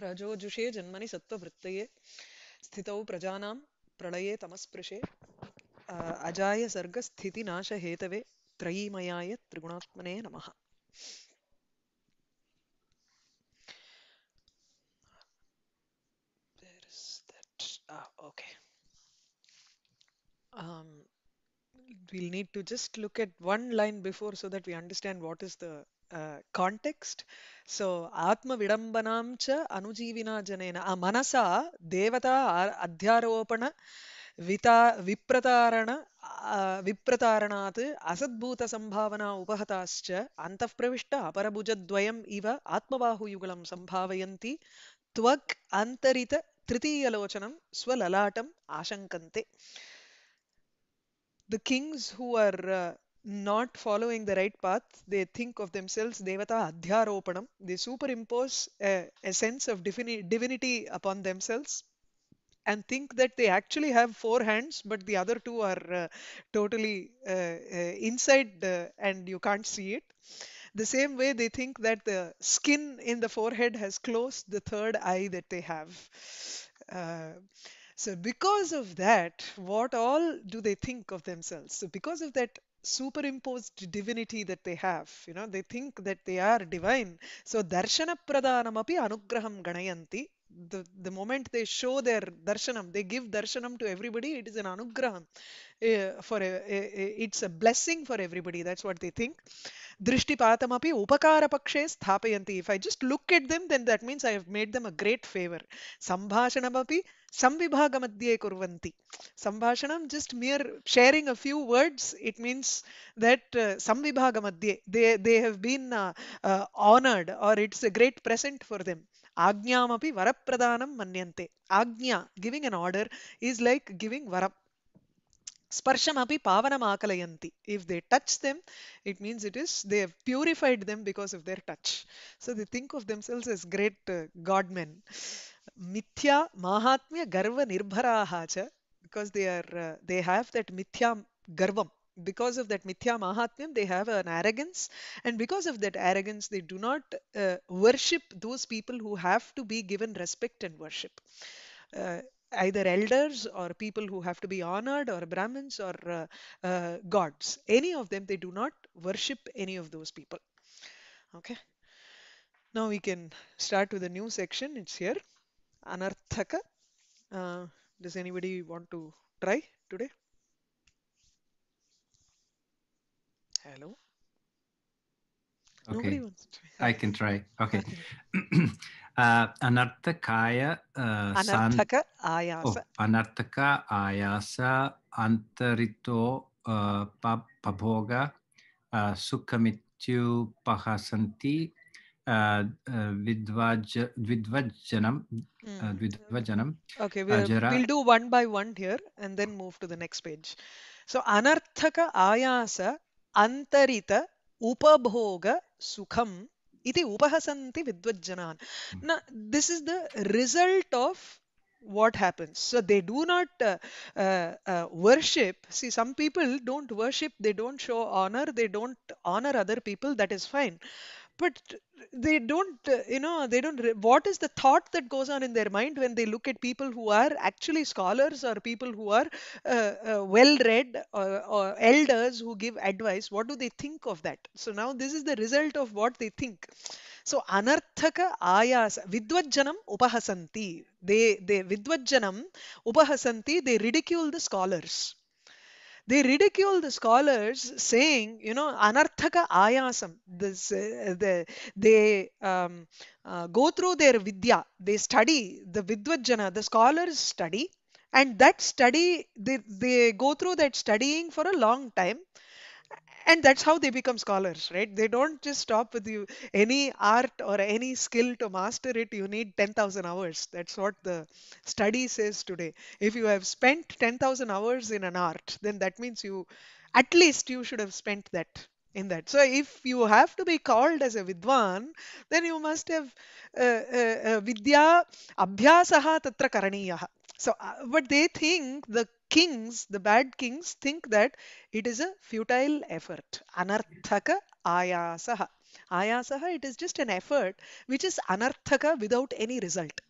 रजो जुषे जन्मनि सत्त्ववृत्तये स्थित प्रजा प्रलये तमस्पृशे अजाय सर्गस्थितिनाशहेतवे त्रयीमयाय त्रिगुणात्मने नमः Ah, okay. we'll need to just look at one line before so that we understand what is the context so आत्मविडम्बनां च अनुजीविना जनेन मनसा देवता अध्यारोपण विता विप्रतारण विप्रतारणात् असद्भूतसम्भावना उपहताश्च अन्तःप्रविष्ट अपरभुजद्वयम् इव आत्मबाहुयुगलं सम्भावयन्ति त्वक् अन्तरित तृतीयलोचनं स्वललाटम् आशङ्कन्ते the kings who are uh, not following the right path, they think of themselves devata adhyaropanam. They superimpose a, a sense of divini- divinity upon themselves and think that they actually have four hands, but the other two are uh, totally uh, uh, inside uh, and you can't see it. The same way they think that the skin in the forehead has closed the third eye that they have. Uh, so, because of that, what all do they think of themselves? So, because of that superimposed divinity that they have. You know, they think that they are divine. So darshana pradhanamapi anugraham ganayanti. The, the moment they show their darshanam, they give darshanam to everybody, it is an anugraham. Uh, for a, eh, a, eh, it's a blessing for everybody. That's what they think. Drishtipatamapi upakarapakshe sthapayanti. If I just look at them, then that means I have made them a great favor. Sambhashanamapi संविभागमध्ये कुर्वन्ति सम्भाषणं just mere sharing a few words it means that संविभागमध्ये they they have been honoured or it's a great present for them आज्ञामपि वरप्रदानं मन्यन्ते आज्ञा giving an order is like giving वरम् Sparshamapi pavanam If they touch them, it means it is they have purified them because of their touch. So they think of themselves as great uh, godmen. Mithya mahatmya garva nirbharaha cha because they are uh, they have that mithya garvam. Because of that mithya mahatmyam, they have an arrogance, and because of that arrogance, they do not uh, worship those people who have to be given respect and worship. Uh, either elders or people who have to be honored or Brahmins or uh, uh, gods. Any of them, they do not worship any of those people. Okay. Now we can start with a new section. It's here. Anarthaka. Uh, does anybody want to try today? Hello. Okay. Nobody wants to try. I can try. Okay. Uh, anarthakaya uh, anarthaka ayasa. Oh, anarthaka ayasa antarito uh, pabhoga uh, sukhamityu pahasanti uh, uh, vidvaj, vidvajjanam, uh, vidvajanam. Okay, we'll, ajara. we'll do one by one here and then move to the next page. So, anarthaka ayasa antarita upabhoga sukham इति उपहसन्ति विद्वज्जनान् न this is the result of what happens so they do not uh, uh, worship see some people don't worship they don't show honor they don't honor other people that is fine but they don't uh, you know they don't re- what is the thought that goes on in their mind when they look at people who are actually scholars or people who are uh, uh, well read or, or, elders who give advice what do they think of that so now this is the result of what they think so anarthaka ayas vidvajjanam upahasanti they they vidvajjanam upahasanti they ridicule the scholars they ridicule the scholars, saying, you know, anarthaka ayasam. This, uh, the, they um, uh, go through their vidya, they study, the vidvajana. the scholars study, and that study, they, they go through that studying for a long time and that's how they become scholars right they don't just stop with you any art or any skill to master it you need 10000 hours that's what the study says today if you have spent 10000 hours in an art then that means you at least you should have spent that in that so if you have to be called as a vidwan then you must have uh, uh, uh, vidya abhyasaha tatra karaniyaha so, uh, but they think the kings, the bad kings, think that it is a futile effort. Anarthaka ayasaha. Ayasaha, it is just an effort which is anarthaka without any result.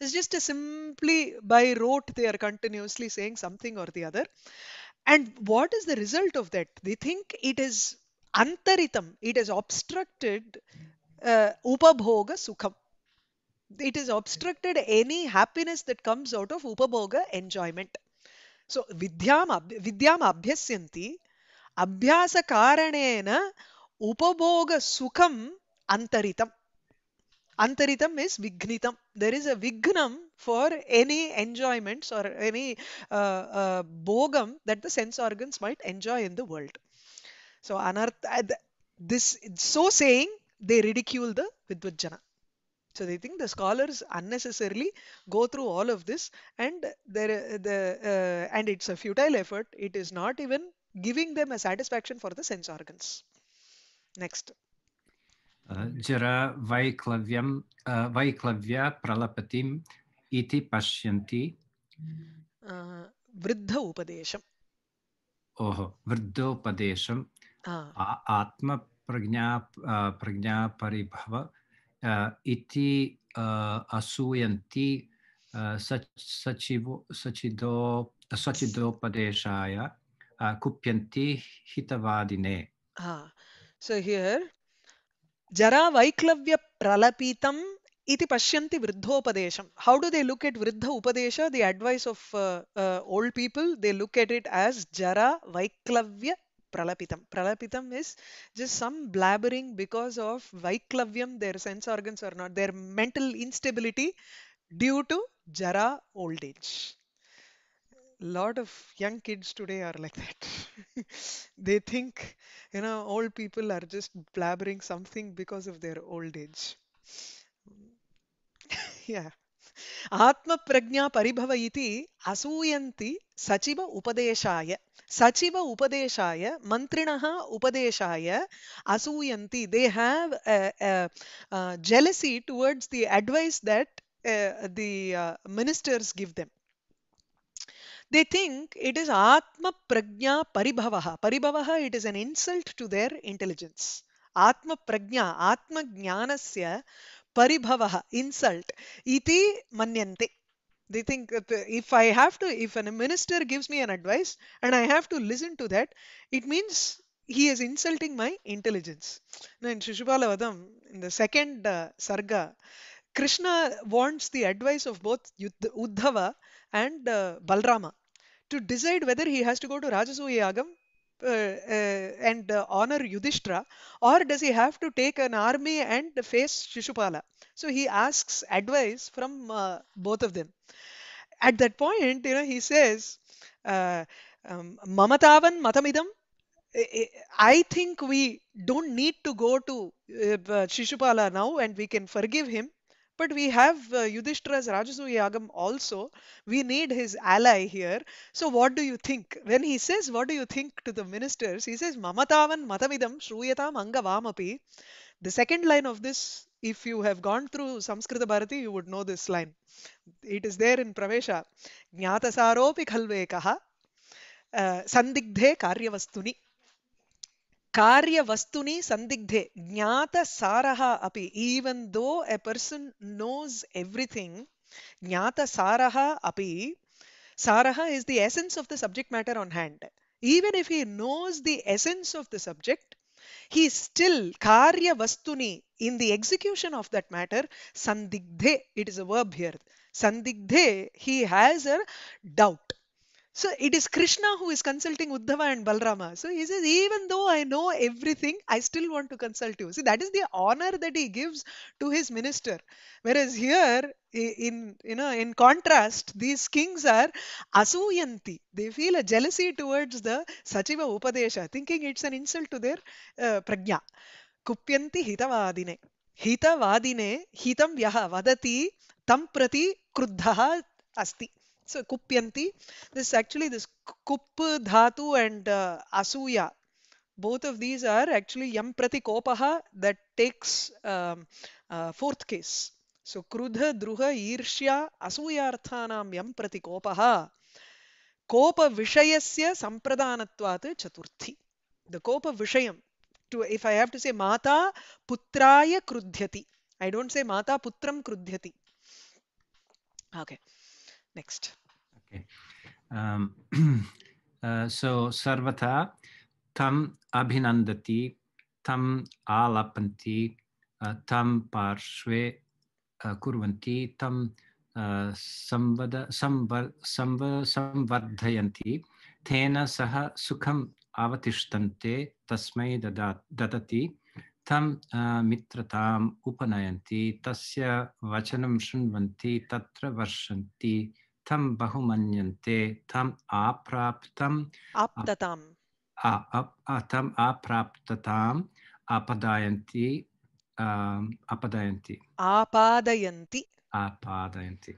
It's just a simply by rote they are continuously saying something or the other. And what is the result of that? They think it is antaritam, it is obstructed uh, upabhoga sukham it is obstructed any happiness that comes out of upaboga enjoyment. So vidyam, vidyam abhyasyanti abhyasa karanena upaboga sukham antaritam. Antaritam is vignitam. There is a vignam for any enjoyments or any uh, uh, bogam that the sense organs might enjoy in the world. So anartha, uh, this so saying, they ridicule the Vidvajjana. So they think the scholars unnecessarily go through all of this, and there the uh, and it's a futile effort. It is not even giving them a satisfaction for the sense organs. Next. Uh, jara Vaiklavyam uh, Vaiklavya Pralapatim iti Pashyanti. वृद्ध उपदेशम् ओहो pragna आत्मप्रज्ञा प्रज्ञापरिभव इति असूयन्ति सचिव सचिदो सचिदोपदेशाय कुप्यन्ति हितवादिने so here जरा वैक्लव्य प्रलपितम् इति पश्यन्ति वृद्धोपदेशं how do they look at वृद्ध उपदेश the advice of old people they look at it as जरा वैक्लव्य pralapitam. Pralapitam is just some blabbering because of vaiklavyam, their sense organs are not, their mental instability due to jara old age. Lot of young kids today are like that. they think, you know, old people are just blabbering something because of their old age. yeah. ಆತ್ಮಪ್ರಜ್ಞಾ ಪರಿಭವ ಇತಿ ಅಸೂಯಂತಿ ಸಚಿವ ಉಪದೇಶಾಯ ಸಚಿವ ಉಪದೇಶಾಯ ಮಂತ್ರಿಣಃ asu yanti they have uh, uh, uh, jealousy towards the advice that the ministers give them. they think it is atma pragnya paribhavaha paribhavaha it is an insult to their intelligence atma pragnya atma jnanasya paribhavah, insult, iti manyante. They think if I have to, if a minister gives me an advice and I have to listen to that, it means he is insulting my intelligence. Now in Shishupala in the second uh, sarga, Krishna wants the advice of both Uddhava and uh, Balrama to decide whether he has to go to Rajasuya Yagam uh, uh, and uh, honor Yudhishthira, or does he have to take an army and face Shishupala? So he asks advice from both of them. At that point, you know, he says, um, "Mamatavan matamidam I think we don't need to go to uh, Shishupala now and we can forgive him but we have uh, Yudhishthira Rajasuyagam also. We need his ally here. So what do you think? When he says, what do you think to the ministers? He says, Mamatavan matamidam shruyatam angavamapi. The second line of this, if you have gone through Sanskrit Bharati, you would know this line. It is there in Pravesha. Jnatasaropi khalvekaha uh, sandigdhe karyavastuni. कार्य वस्तुनि संदिग्धे ज्ञात सारह अपि दो a person knows everything ज्ञात सार अपि सारह is the essence of the subject matter on hand even if he knows the essence of the subject he still karya vastuni in the execution of that matter संदिग्धे it is a verb here sandigdhe he has a doubt So it is Krishna who is consulting Uddhava and Balrama. So he says, even though I know everything, I still want to consult you. See, that is the honor that he gives to his minister. Whereas here, in you know, in contrast, these kings are asuyanti. They feel a jealousy towards the Sachiva Upadesha, thinking it's an insult to their uh, prajna. Kupyanti hitavadine. Hitavadine hitam yaha vadati tam prati krudha asti so kupyanti. This actually this kup dhatu and uh, asuya. Both of these are actually yam prati kopaha that takes um, uh, fourth case. So krudha, druha, irshya, asuyarthanam yam prati kopaha. Kopa vishayasya sampradanatvat chaturthi. The kopa vishayam. To, if I have to say mata putraya krudhyati. I don't say mata putram krudhyati. Okay. Next. Okay. Um, uh, so sarvata tam abhinandati, tam alapanti, uh, tam parshve uh, kurvanti, tam uh, samvada, samvar, samvar, samvardhayanti, tena saha sukham avatishthante tasmai dadati. तं मित्रताम् उपनयन्ति तस्य वचनं शृण्वन्ति तत्र वर्षन्ति tam bahumanyante tam apraptam aptatam ap, a tam apraptatam apadayanti um, apadayanti apadayanti apadayanti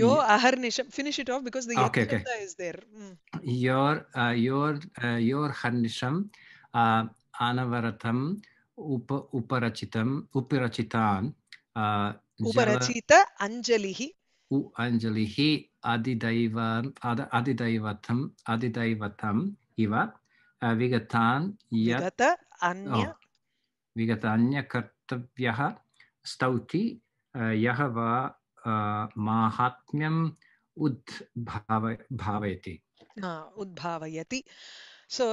yo yeah. aharnisham finish it off because the okay, okay. is there mm. your uh, your uh, your harnisham uh, anavaratam up uparachitam uparachitan uh, uparachita anjalihi u anjalihi adidaivar adidaivatam adidaivatam iva vigatan yat vigata anya oh, vigata anya kartavyah stauti यः वा माहात्म्यम् उद्भाव भावयति उद्भावयति so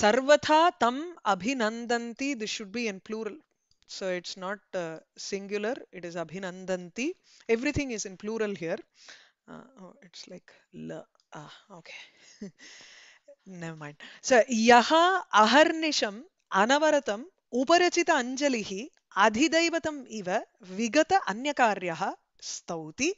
सर्वथा तम् अभिनन्दन्ति this should be in plural So it's not uh, singular, it is Abhinandanti. Everything is in plural here. Uh, oh, it's like la. Ah, okay. Never mind. So, yaha aharnisham anavaratam uparachita anjalihi adhidaivatam iva vigata anyakaryaha stauti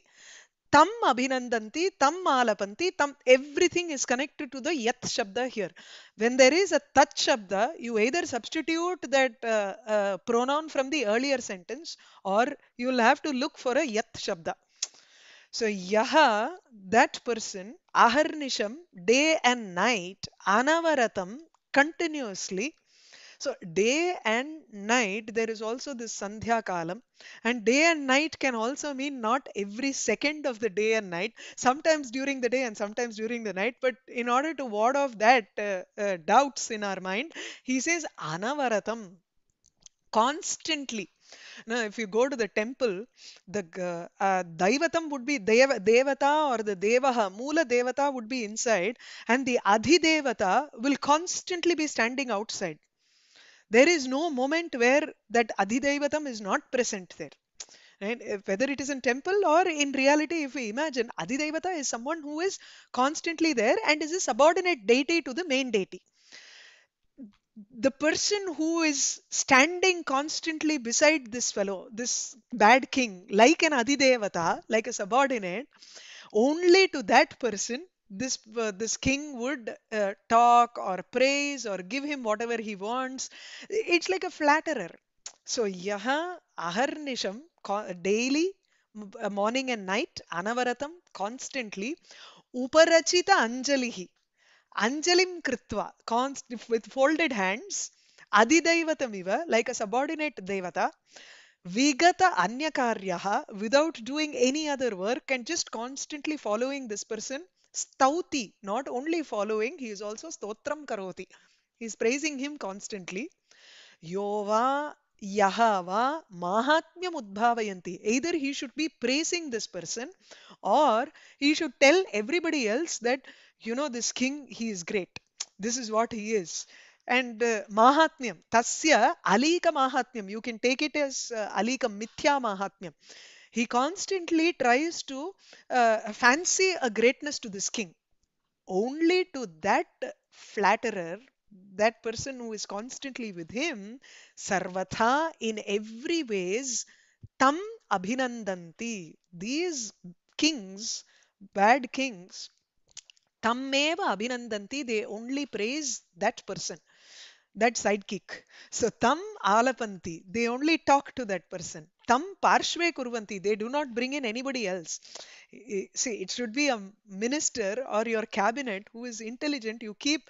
tam abhinandanti, tam malapanti, tam, everything is connected to the yat shabda here. When there is a tat shabda, you either substitute that uh, uh, pronoun from the earlier sentence or you'll have to look for a yat shabda. So yaha, that person, aharnisham, day and night, anavaratham continuously, so day and night, there is also this Sandhya Kalam. And day and night can also mean not every second of the day and night, sometimes during the day and sometimes during the night. But in order to ward off that uh, uh, doubts in our mind, he says Anavaratam, constantly. Now, if you go to the temple, the uh, Daivatam would be deva, Devata or the Devaha, Mula Devata would be inside, and the Adhidevata will constantly be standing outside there is no moment where that adhidaivatam is not present there right whether it is in temple or in reality if we imagine adhidaivata is someone who is constantly there and is a subordinate deity to the main deity the person who is standing constantly beside this fellow, this bad king, like an adidevata, like a subordinate, only to that person this uh, this king would uh, talk or praise or give him whatever he wants it's like a flatterer so yaha aharnisham daily uh, morning and night anavaratam constantly uparachita anjalihi anjalim kritva const- with folded hands adidaivatamiva like a subordinate devata vigata anyakaryaha without doing any other work and just constantly following this person Stauti, not only following, he is also Stotram Karoti. He is praising him constantly. Yova Yahava Mahatmyam Udbhavayanti. Either he should be praising this person or he should tell everybody else that, you know, this king, he is great. This is what he is. And uh, Mahatmyam, Tasya Alika Mahatmyam. You can take it as uh, Alika Mithya Mahatmyam. He constantly tries to uh, fancy a greatness to this king. Only to that flatterer, that person who is constantly with him, sarvatha in every ways, tam abhinandanti. These kings, bad kings, tammeva abhinandanti, they only praise that person that sidekick. So tam alapanti, they only talk to that person tam parshve kurvanti. They do not bring in anybody else. See, it should be a minister or your cabinet who is intelligent. You keep,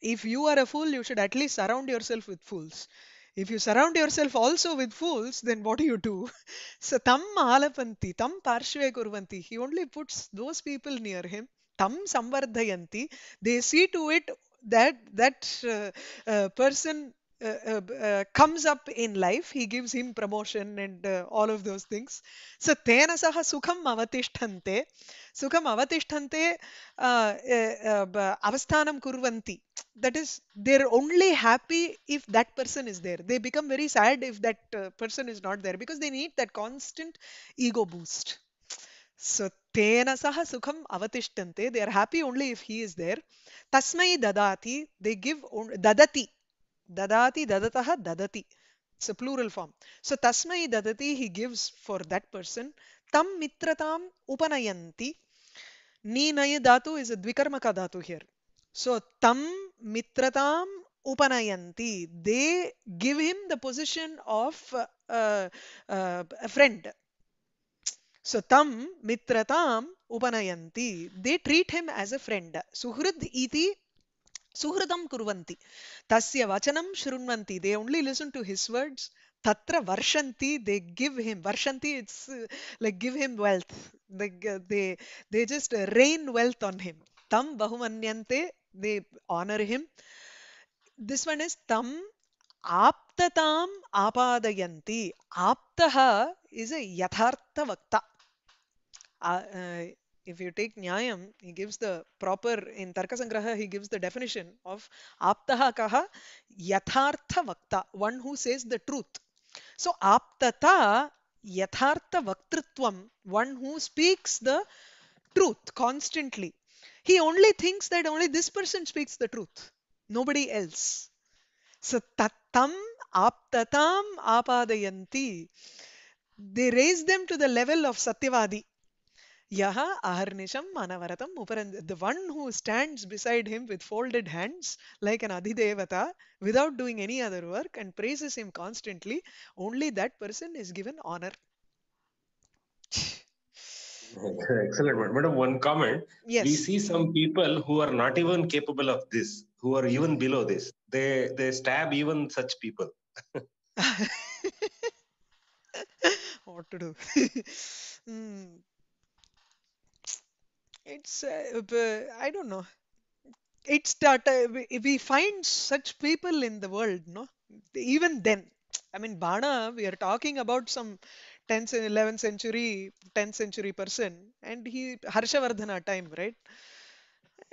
if you are a fool, you should at least surround yourself with fools. If you surround yourself also with fools, then what do you do? so tam alapanti, tam parshve kuruvanti. He only puts those people near him. Tam samvardhayanti. They see to it that that uh, uh, person uh, uh, uh, comes up in life. He gives him promotion and all of those things. So tena saha sukham avatishthante. Sukham avatishthante avasthanam kurvanti. That is, they're only happy if that person is there. They become very sad if that person is not there because they need that constant ego boost. So tena saha sukham avatishthante. They are happy only if he is there. Tasmai dadati. They give dadati. Dadati dadataha dadati. It's a plural form. So tasmai dadati he gives for that person. Tam mitratam upanayanti. Ninaya dhatu is a dvikarmaka dhatu here. So tam mitratam upanayanti. They give him the position of uh, uh, a friend. So tam mitratam upanayanti. They treat him as a friend. Suhrud iti सुहृदं कुर्वन्ति तस्य वचनं शृण्वन्ति they only listen to his words तत्र वर्षन्ति they give him वर्षन्ति it's like give him wealth they they just rain wealth on him तं बहुमन्यन्ते they honour him this one is तम् आप्तताम् आपादयन्ति आप्तः इस् ए यथार्थवक्ता if you take Nyayam, he gives the proper, in Tarkasangraha, he gives the definition of aptaha kaha yatharthavakta, vakta, one who says the truth. So aptata yathartha vaktritvam, one who speaks the truth constantly. He only thinks that only this person speaks the truth, nobody else. So tatam aptatam apadayanti. They raise them to the level of Satyavadi Yaha Aharnisham Manavaratam Uparand. The one who stands beside him with folded hands like an Adhidevata without doing any other work and praises him constantly, only that person is given honor. Excellent. Madam, one comment. Yes. We see some people who are not even capable of this, who are even below this. They they stab even such people. what to do? mm. It's, uh, I don't know. It's that uh, we- find such people in the world, no? Even then, I mean, Bana, we are talking about some 10th, 11th century, 10th century person, and he Harshavardhana time, right?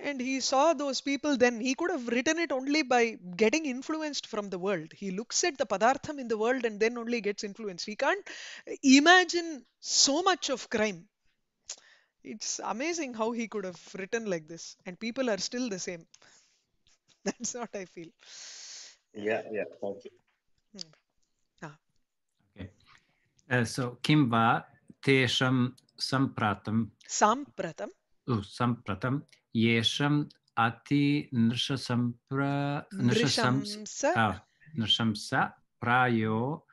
and he saw those people then he could have written it only by getting influenced from the world he looks at the padartham in the world and then only gets influenced he can't imagine so much of crime it's amazing how he could have written like this, and people are still the same. That's what I feel. Yeah, yeah, thank you. Hmm. Ah. Okay. Uh, so, Kim va tesham sampratam? Sampratam. Oh, sampratam. Yesham ati nrsha sampra... Nrsham sa. Ah, nrsham prayo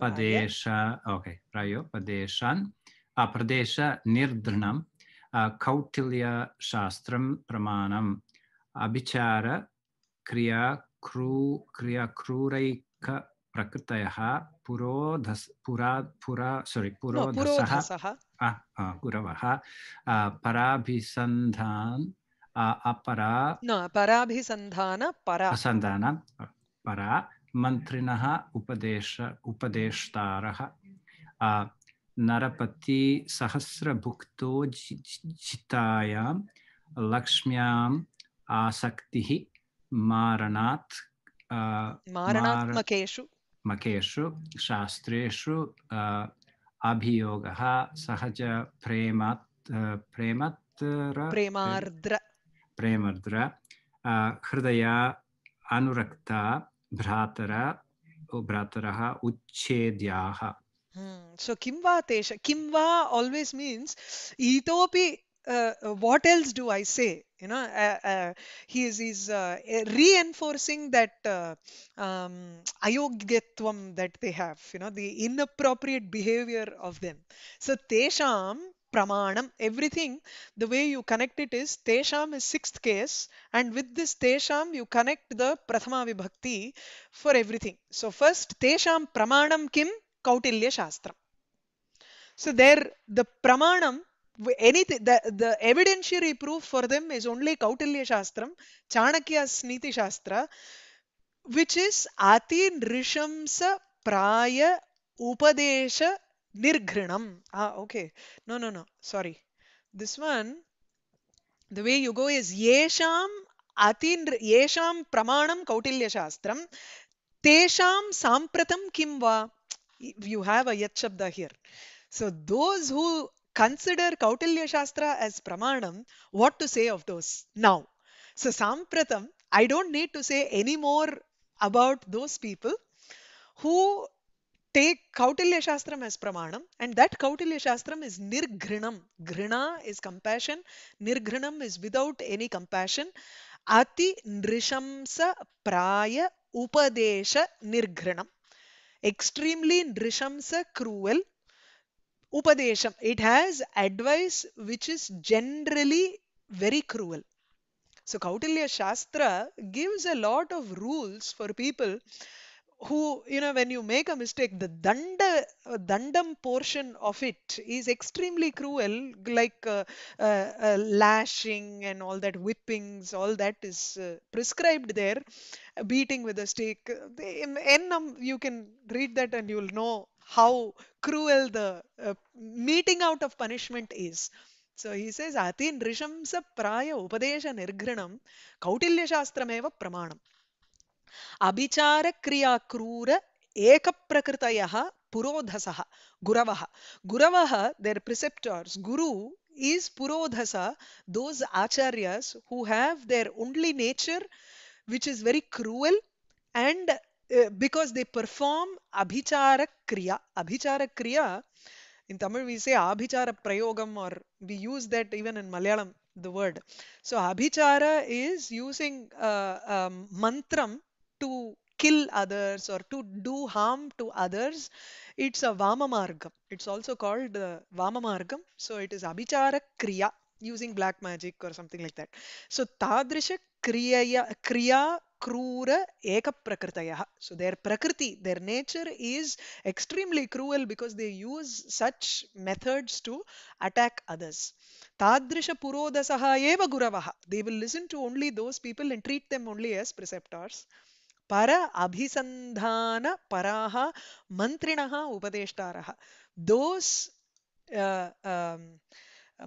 padesha. Okay, prayo padeshan. Apradesha nirdranam. Kautilya-shastram pramanam abhichara kriya kru kriya kruraika prakritaya purodhas pura pura sorry purodhasaha ah, ah guravah parabhisandhan अपरा न पराभिसन्धान परा असन्धान परा मन्त्रिणः उपदेश उपदेष्टारः Narapati Sahasrabhukto Jitaya Lakshmyam Asaktihi Maranat uh, Maranatmakeshu Mar Makeshu Shastreshu uh, Abhiyogaha Sahaja Premat uh, Prematra Premardra Premardra uh, Hridaya Anurakta Bhratara Bhrataraha Uchchedyaha Hmm. So kimva tesha. Kimva always means itopi. Uh, uh, what else do I say? You know, uh, uh, he is uh, eh, reinforcing that uh, um, that they have. You know, the inappropriate behavior of them. So tesham pramanam everything the way you connect it is tesham is sixth case and with this tesham you connect the prathama vibhakti for everything so first tesham pramanam kim Kautilya Shastra. So there the pramanam anything the, the evidentiary proof for them is only Kautilya Shastram, Chanakya's Niti Shastra, which is Atin Rishamsa Praya Upadesha Nirgrinam. Ah, okay. No, no, no. Sorry. This one, the way you go is Yesham Atin Yesham Pramanam Kautilya Shastram, Tesham Sampratam Kimva you have a yet here. So those who consider Kautilya Shastra as pramanam, what to say of those now? So Sampratam, I don't need to say any more about those people who take Kautilya Shastram as Pramanam, and that Kautilya Shastram is Nirgrinam. Grina is compassion, Nirgrinam is without any compassion. Ati Nrishamsa Praya Upadesha Nirgrinam extremely drishamsa cruel upadesham it has advice which is generally very cruel so kautilya shastra gives a lot of rules for people who you know when you make a mistake the danda uh, dandam portion of it is extremely cruel like uh, uh, uh, lashing and all that whippings all that is uh, prescribed there beating with a stick in, in um, you can read that and you'll know how cruel the uh, meeting out of punishment is so he says atin risham praya upadesha nirgrinam kautilya shastrameva pramanam Abhichara kriya ಅಭಿಚಾರಕ್ರಿಯಾಕ್ರೂರ ಏಕಪ್ರಕೃತಯಃ ಪುರೋಧಸಃ ಗುರವಃ ಗುರವಃ their preceptors guru is purodhasa those acharyas who have their only nature which is very cruel and uh, because they perform abhichara kriya abhichara kriya in tamil we say abhichara prayogam or we use that even in malayalam the word so abhichara is using uh, um, mantram to kill others or to do harm to others, it's a Vamamargam. It's also called the uh, Vamamargam. So it is Abhichara Kriya using black magic or something like that. So Tadrisha Kriya, kriya Krura Ekaprakritaya. So their Prakriti, their nature is extremely cruel because they use such methods to attack others. Tadrisha Purodasaha Eva Guravaha. They will listen to only those people and treat them only as preceptors. पर अभिसन्धानपराः मन्त्रिणः उपदेष्टारः दोस्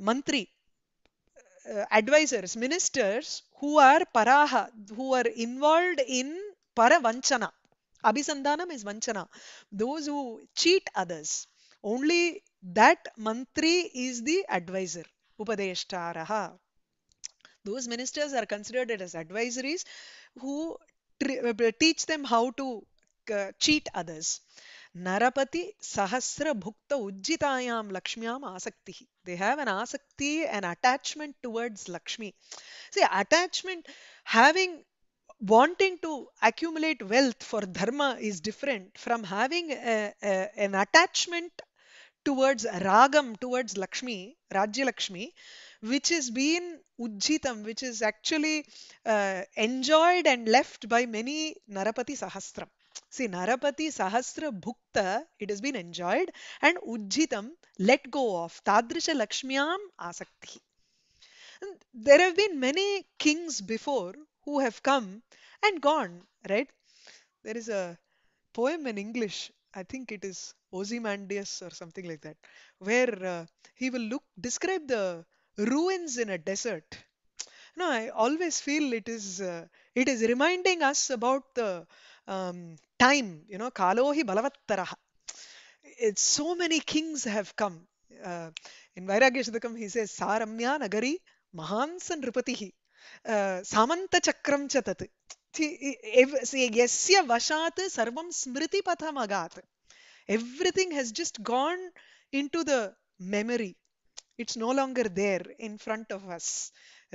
मन्त्री advisors, ministers who are paraha, who are involved in paravanchana. Abhisandhanam is vanchana. Those who cheat others. Only that mantri is the advisor. Upadeshtaraha. Those ministers are considered as advisories who teach them how to uh, cheat others. Narapati Sahasra Bhukta Ujjitayam Lakshmiyam Asakti. They have an asakti, an attachment towards Lakshmi. See, attachment, having wanting to accumulate wealth for dharma is different from having a, a, an attachment towards ragam towards lakshmi rajya lakshmi Uh, which is been ujjitam, which is actually uh, enjoyed and left by many Narapati Sahasram. See, Narapati Sahasra Bhukta, it has been enjoyed, and Ujjitam, let go of. Tadrisha Lakshmiyam Asakti. And there have been many kings before who have come and gone, right? There is a poem in English, I think it is Ozymandias or something like that, where uh, he will look, describe the ruins in a desert. No, I always feel it is uh, it is reminding us about the um, time. You know, kalohi balavattaraha. It's so many kings have come. Uh, in Vairagya he says, Saramya Nagari Mahansan Rupatihi uh, Samanta Chakram Chatat. Yasya Vashat Sarvam Smriti Everything has just gone into the memory it's no longer there in front of us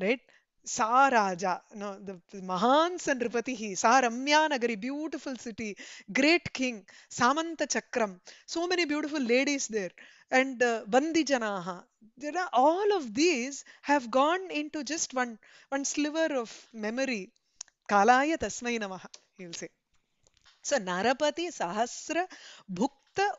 right Sa Raja, no, the, the Mahans and Ripatihi, Sa Ramya Nagari, beautiful city, great king, Samanta Chakram, so many beautiful ladies there, and uh, Janaha, There are all of these have gone into just one one sliver of memory. Kalaya Tasmai Namaha, he'll say. So Narapati Sahasra Bhuk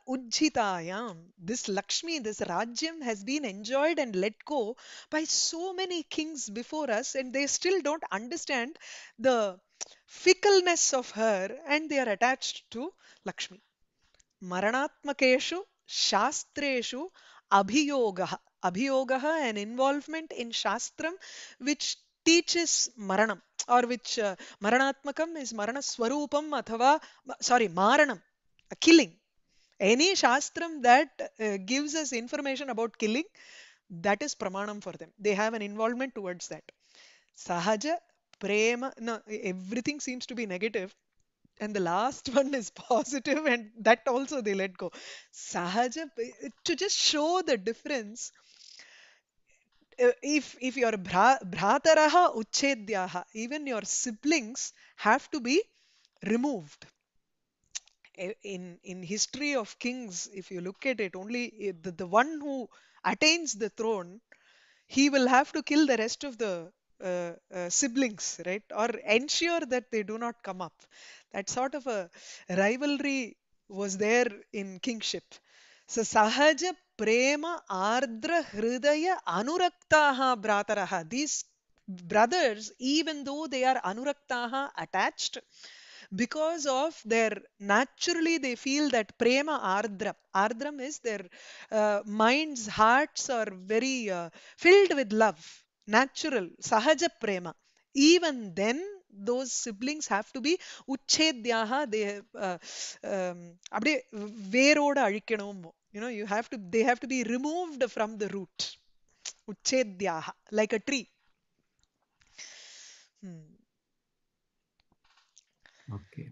Ujjitayam, this Lakshmi, this Rajyam has been enjoyed and let go by so many kings before us, and they still don't understand the fickleness of her and they are attached to Lakshmi. Maranatmakeshu Shastreshu Abhiyogaha. Abhiyogaha, an involvement in Shastram which teaches Maranam or which uh, Maranatmakam is Marana Swarupam athava, sorry, Maranam, a killing any shastram that uh, gives us information about killing that is pramanam for them they have an involvement towards that sahaja prema no everything seems to be negative and the last one is positive and that also they let go sahaja to just show the difference uh, if if your bra, bhrataraha uchedyaha even your siblings have to be removed in in history of kings if you look at it only eh, the, the one who attains the throne he will have to kill the rest of the uh, uh, siblings, right? Or ensure that they do not come up. That sort of a rivalry was there in kingship. So, Sahaja Prema Ardra Hridaya Anuraktaha Brataraha. These brothers, even though they are Anuraktaha attached, because of their naturally they feel that prema ardram. Ardram is their uh, minds, hearts are very uh, filled with love, natural, sahaja prema. Even then, those siblings have to be uchedyaha they அப்படியே வேரோட அழிக்கணும் you know you have to they have to be removed from the root uchedyaha like a tree hmm. Okay.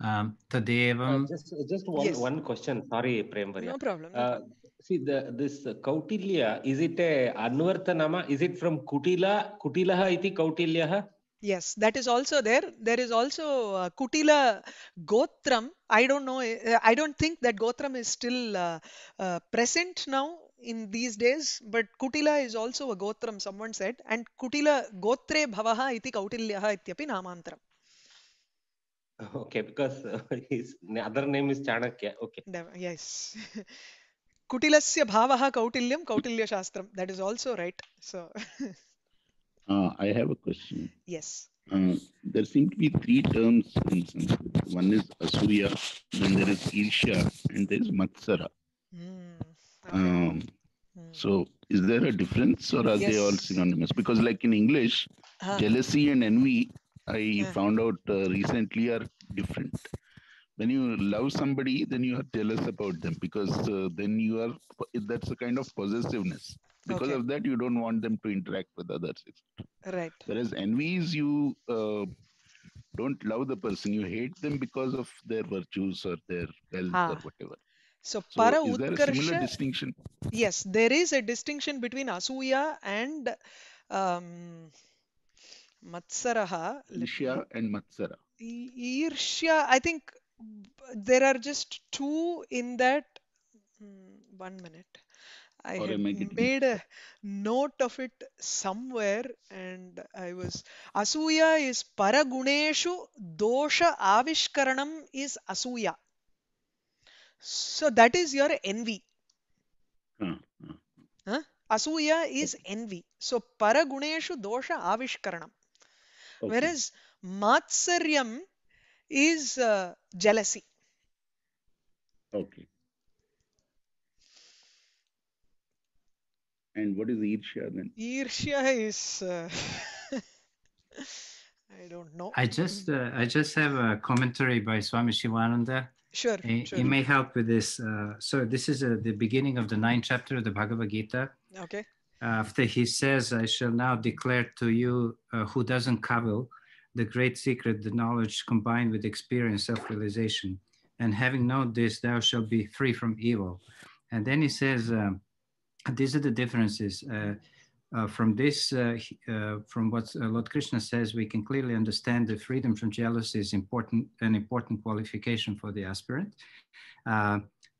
Um, Tadevam. Uh, just, just one, yes. one question. Sorry, Premvarya. No problem. No problem. Uh, see, the, this Kautilya, is it a Anvartanama? Is it from Kutila? Kutilaha iti Kautilyaha? Yes, that is also there. There is also uh, Kutila Gotram. I don't know. I don't think that Gotram is still uh, uh, present now in these days, but Kutila is also a Gotram, someone said. And Kutila Gotre Bhavaha iti Kautilyaha ityapi namantram Okay, because uh, his other name is Chanakya. Okay. Yes. Kutilasya bhavaha Kautilyam kautilya shastram. That is also right. So. uh, I have a question. Yes. Uh, there seem to be three terms in Sanskrit. One is Asuya, then there is Irsha, and there is Matsara. Mm. Okay. Um, mm. So, is there a difference or are yes. they all synonymous? Because, like in English, uh. jealousy and envy I yeah. found out uh, recently are different. When you love somebody, then you are jealous about them because uh, then you are that's a kind of possessiveness. Because okay. of that, you don't want them to interact with others. Right. Whereas envy is you uh, don't love the person, you hate them because of their virtues or their wealth ah. or whatever. So, so para is there a similar distinction? Yes, there is a distinction between asuya and um, Matsaraha. Isha and Matsara. Irshya, I think there are just two in that. Hmm, one minute. I had made a note of it somewhere, and I was asuya is paraguneshu dosha avishkaranam is asuya. So that is your envy. Huh? Asuya is envy. So paraguneshu dosha avishkaranam. Okay. Whereas Matsaryam is uh, jealousy. Okay. And what is Irsha then? Irsha is. Uh, I don't know. I just uh, I just have a commentary by Swami Shivananda. Sure. It, sure. may help with this. Uh, so this is uh, the beginning of the ninth chapter of the Bhagavad Gita. Okay after he says, I shall now declare to you uh, who doesn't cavil the great secret, the knowledge combined with experience, self realization. And having known this, thou shalt be free from evil. And then he says, um, these are the differences. Uh, uh, from this, uh, uh, from what uh, Lord Krishna says, we can clearly understand that freedom from jealousy is important, an important qualification for the aspirant.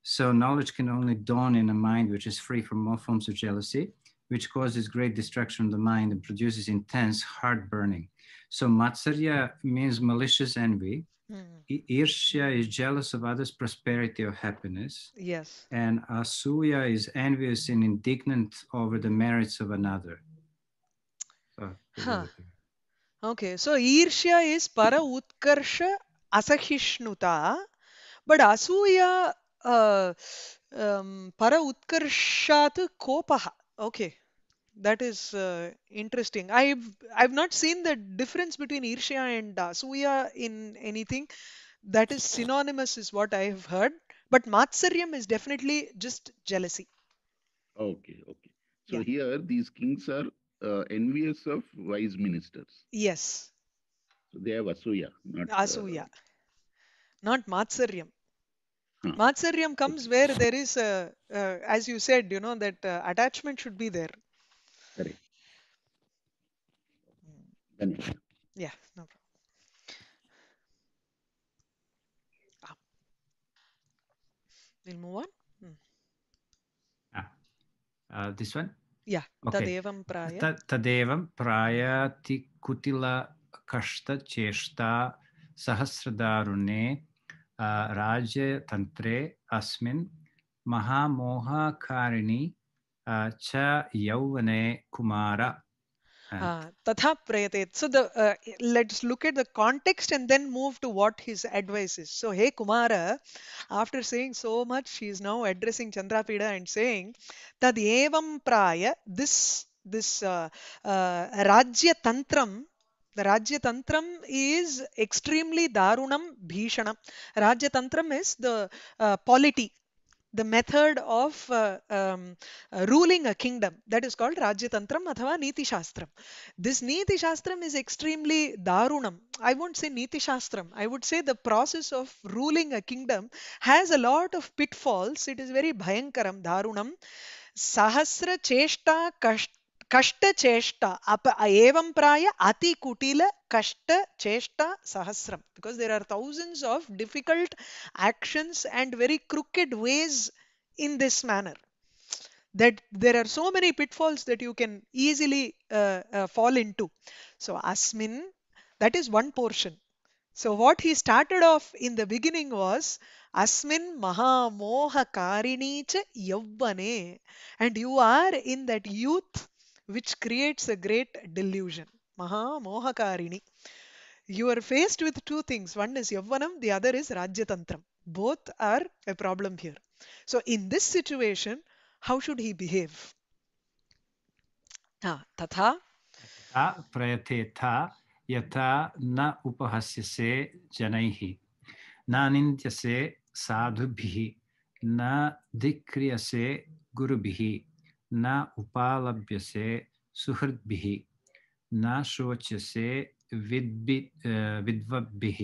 so knowledge can only dawn in a mind which is free from all forms of jealousy which causes great distraction of the mind and produces intense heartburning. So matsarya means malicious envy. Mm. is jealous of others' prosperity or happiness. Yes. And asuya is envious and indignant over the merits of another. Ah, huh. Okay, so irsya is para utkarsha asahishnuta, but asuya uh, um, para utkarshat kopaha. Okay, that is uh, interesting. I've I've not seen the difference between Irsha and Asuya in anything. That is synonymous, is what I have heard. But Matsaryam is definitely just jealousy. Okay, okay. So Yeah. here these kings are uh, envious of wise ministers. Yes, So they have Asuya, not uh, Asuya, not Matsaryam. Matsaryam hmm. comes where there is, a, uh, as you said, you know, that uh, attachment should be there. Correct. Hmm. Then. Yeah, no problem. Ah. We'll move on. Hmm. Ah. Uh, this one? Yeah, okay. tadevam praya. Ta tadevam praya ti kutila kashta cheshta sahasradarunet राज्यतन्त्रे अस्मिन् महामोहकारिणी च यौवने Kumar tatha prayate. So the uh, let's look at the context and then move to what his advice is. So hey Kumara, after saying so much, she is now addressing Chandrapida and saying, Tad evam praya, this this uh, uh, Rajya Tantram The Rajyatantram is extremely darunam bhishanam. Rajyatantram is the uh, polity, the method of uh, um, ruling a kingdom. That is called Rajyatantram athava Niti Shastram. This Niti Shastram is extremely darunam. I won't say Niti Shastram. I would say the process of ruling a kingdom has a lot of pitfalls. It is very bhayankaram, darunam. सहस्र चेष्टा कष्ट Kashtacheshta. Evam praya ati kutila kashta cheshta sahasram. Because there are thousands of difficult actions and very crooked ways in this manner. That there are so many pitfalls that you can easily uh, uh, fall into. So, asmin, that is one portion. So, what he started off in the beginning was Asmin Mahamoha Karinicha Yavvane. And you are in that youth which creates a great delusion. Maha Mohakarini. You are faced with two things. One is Yavanam, the other is Rajyatantram. Both are a problem here. So in this situation, how should he behave? Ah, tatha. Prayateta yata na upahasyase janaihi. Na nindyase sadhubhihi. Na dikriyase gurubhihi. न उपालभ्य से सुहृद्भिः न शोच्यसे विद्भि विद्वद्भिः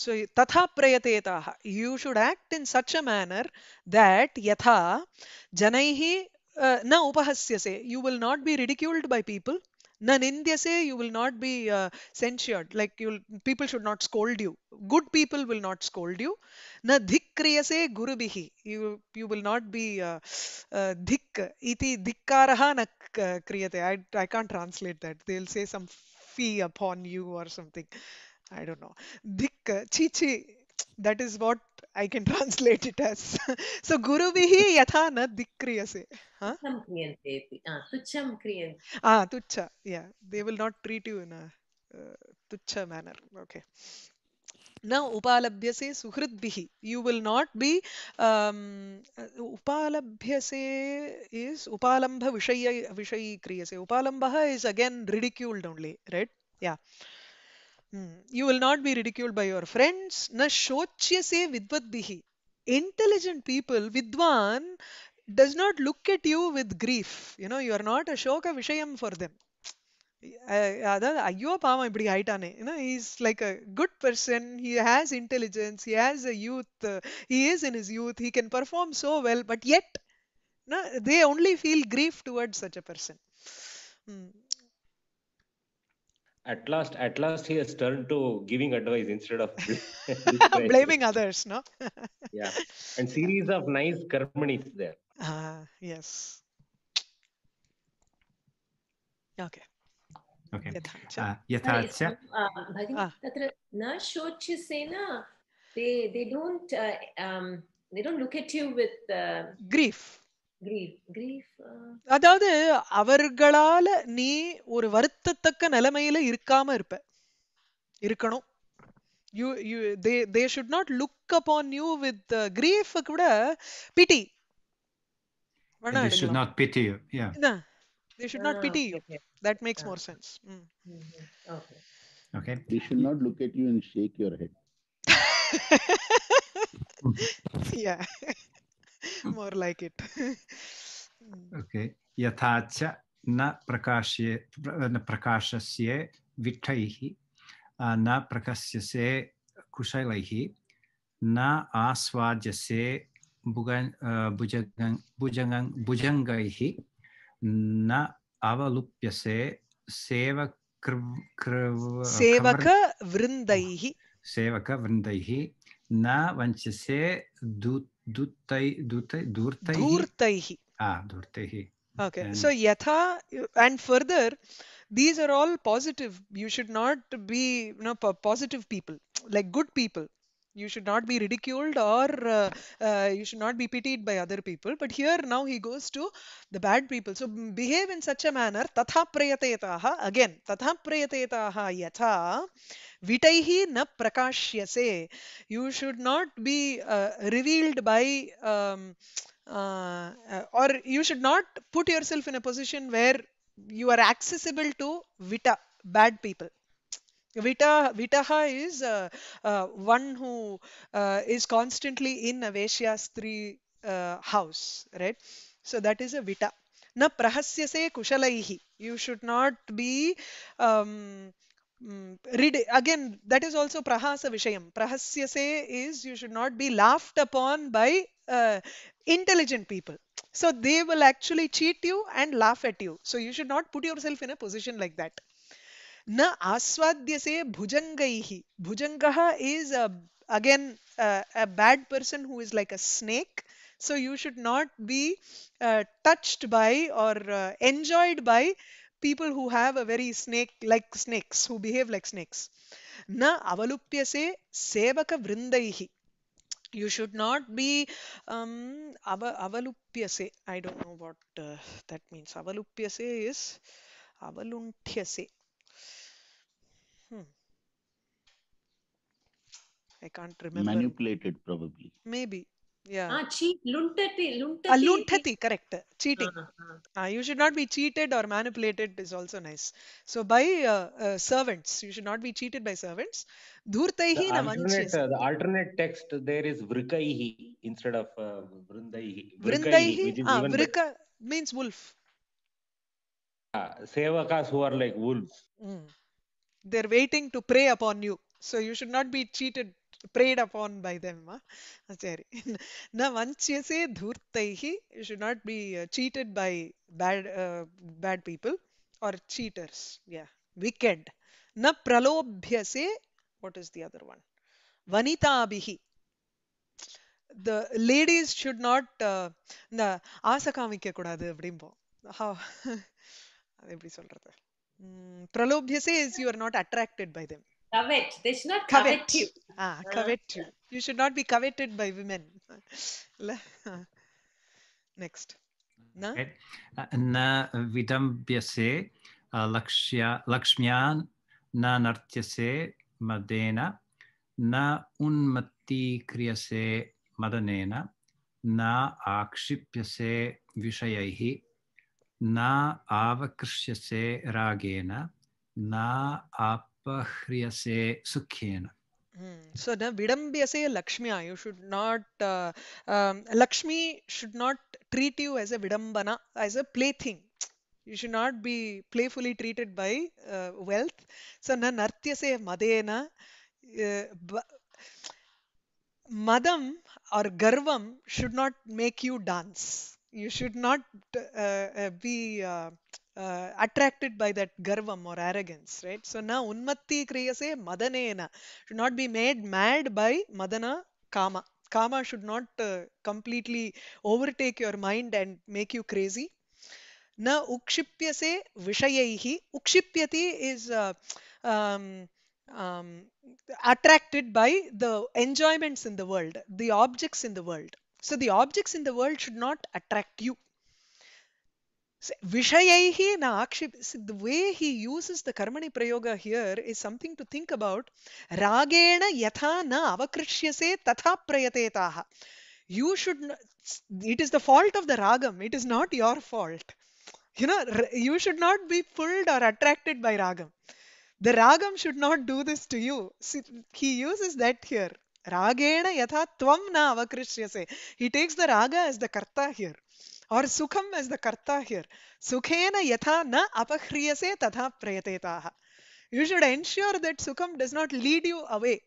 so tatha prayatetaha you should act in such a manner that yatha janaihi uh, na upahasyase you will not be ridiculed by people say you will not be uh, censured. Like you people should not scold you. Good people will not scold you. Na guru gurubihi. You, you will not be uh, uh dhik. Iti dhikkaraha na kriyate. I, I can't translate that. They'll say some fee upon you or something. I don't know. Dhik, chichi That is what I can translate it as. so guru Guruvihi yatha na dikriyase. Huh? Tucham kriyante. Ah, tuchha. Ah, yeah. They will not treat you in a uh, tuchha manner. Okay. Now, upalabhyase suhridbihi. You will not be. Um, uh, upalabhyase is upalambha vishaya vishayi kriyase. Upalambha is again ridiculed only, right? Yeah. Hmm. You will not be ridiculed by your friends. Na shochyase vidvadhi Intelligent people, vidwan, does not look at you with grief. You know, you are not a shoka vishayam for them. அதாவது ஐயோ பாவம் இப்படி ஆயிட்டானே is like a good person he has intelligence he has a youth he is in is youth he can perform so well but at they only feel grief towards such a person at last at last he has turned to giving advice instead of blaming others no yeah and series of nice karmanis there ah uh, yes okay okay yathacha uh, um, uh, ah. tatra na shochyaseena they they don't uh, um, they don't look at you with uh, grief அதாவது அவர்களால நீ ஒரு வருத்தத்தக்க நிலைமையில இருக்காம இருப்ப இருக்கணும் you you they they should not look upon you with grief கூட pity they should not pity you yeah no, they should not pity you that makes more sense mm. okay okay they should not look at you and shake your head yeah more like it hmm. okay yathacha na prakashye na prakashasye vittaihi न प्रकाश्यसे कुशलैः न आस्वाद्यसे भुगन् भुजगं भुजगं भुजङ्गैः न अवलुप्यसे सेवकवृन्दैः सेवकवृन्दैः न वञ्चसे दूत Dutai, dutai, durtaihi. Durtaihi. Ah, durtaihi. Okay. And so yatha and further, these are all positive. You should not be you know, positive people, like good people you should not be ridiculed or uh, uh, you should not be pitied by other people but here now he goes to the bad people so mm, behave in such a manner tatha prayatetaha again tatha prayatetaha yatha vitaihi na prakashyase you should not be uh, revealed by um, uh, uh, or you should not put yourself in a position where you are accessible to vita bad people Vita, Vitaha is uh, uh, one who uh, is constantly in Aveshya's three uh, house, right? So that is a Vita. Na prahasyase kushalaihi. You should not be um, mm, read again. That is also prahasa vishayam. Prahasyase is you should not be laughed upon by uh, intelligent people. So they will actually cheat you and laugh at you. So you should not put yourself in a position like that. न आस्वाद्यसे भुजंगैः भुजंगः is again a bad person who is like a snake so you should not be touched by or enjoyed by people who have a very snake like snakes who behave like snakes न अवलुप्यसे सेवक वृंदैः you should not be अवलुप्यसे I don't know what that means अवलुप्यसे is अवलुंठ्यसे Hmm. I can't remember. Manipulated, probably. Maybe. Yeah. Ah, cheat. Luntati. Luntati. Ah, luntati. Correct. Cheating. Uh-huh. Ah, you should not be cheated or manipulated is also nice. So by uh, uh, servants, you should not be cheated by servants. Dhurtaihi na uh, The alternate text there is vrikaihi instead of uh, vrindaihi. Vrindaihi. ah, vrika better. means wolf. Ah, sevakas who are like wolves. Mm they're waiting to prey upon you so you should not be cheated preyed upon by them ah sari na vanchase dhurtaihi you should not be uh, cheated by bad uh, bad people or cheaters yeah wicked na pralobhyase what is the other one vanitabihi the ladies should not இந்த uh, ஆசை காமிக்க கூடாது அப்படிம்போம் how எப்படி சொல்றது Mm, pralobhya says you are not attracted by them. Covet. They should not covet, covet you. Ah, covet you. You should not be coveted by women. Next. Na? Okay. Na vidambhyase lakshya lakshmya na nartyase madena na unmatti kriyase madanena na akshipyase vishayaihi na avakrshyase ragena, na apahryase sukhena. So the vidambhyase lakshmiya, you should not, uh, um, Lakshmi should not treat you as a vidambana, as a plaything. You should not be playfully treated by uh, wealth. So na nartyase madena, uh, madam or garvam should not make you dance. you should not uh, uh, be uh, uh, attracted by that garvam or arrogance, right? So now unmatti kriyase madanena should not be made mad by madana kama. Kama should not uh, completely overtake your mind and make you crazy. Na ukshipyase vishayaihi. Ukshipyati is uh, um, um, attracted by the enjoyments in the world, the objects in the world. So the objects in the world should not attract you. na akship. The way he uses the Karmani Prayoga here is something to think about. Ragena yatha na avakrishyase tatha prayatetaha. You should, it is the fault of the ragam. It is not your fault. You know, you should not be pulled or attracted by ragam. The ragam should not do this to you. See, he uses that here. Ragena yatha tvam na avakrishyase. He takes the raga as the karta here. Or sukham as the karta here. Sukhena yatha na apakriyase tatha ha. You should ensure that sukham does not lead you away